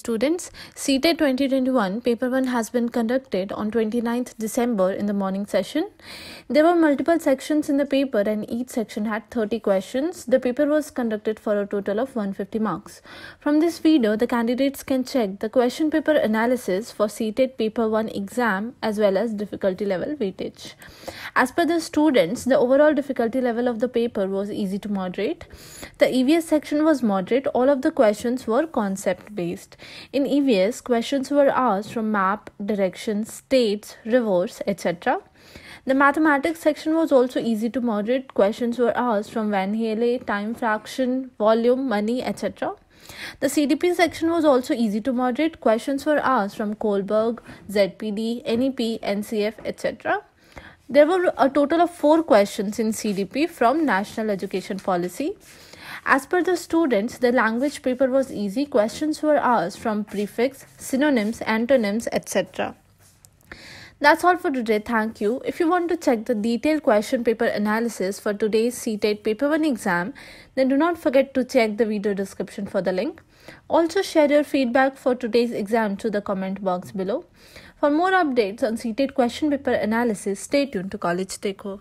Students, CTET 2021 paper 1 has been conducted on 29th December in the morning session. There were multiple sections in the paper and each section had 30 questions. The paper was conducted for a total of 150 marks. From this video, the candidates can check the question paper analysis for CTET paper 1 exam as well as difficulty level weightage. As per the students, the overall difficulty level of the paper was easy to moderate. The EVS section was moderate. All of the questions were concept based. In EVS, questions were asked from map, directions, states, rivers, etc. The mathematics section was also easy to moderate. Questions were asked from Van Hale, time fraction, volume, money, etc. The CDP section was also easy to moderate. Questions were asked from Kohlberg, ZPD, NEP, NCF, etc. There were a total of four questions in CDP from National Education Policy. As per the students, the language paper was easy. Questions were asked from prefix, synonyms, antonyms, etc. That's all for today. Thank you. If you want to check the detailed question paper analysis for today's CTAT Paper 1 exam, then do not forget to check the video description for the link. Also share your feedback for today's exam to the comment box below. For more updates on CTAT question paper analysis, stay tuned to College Takeover.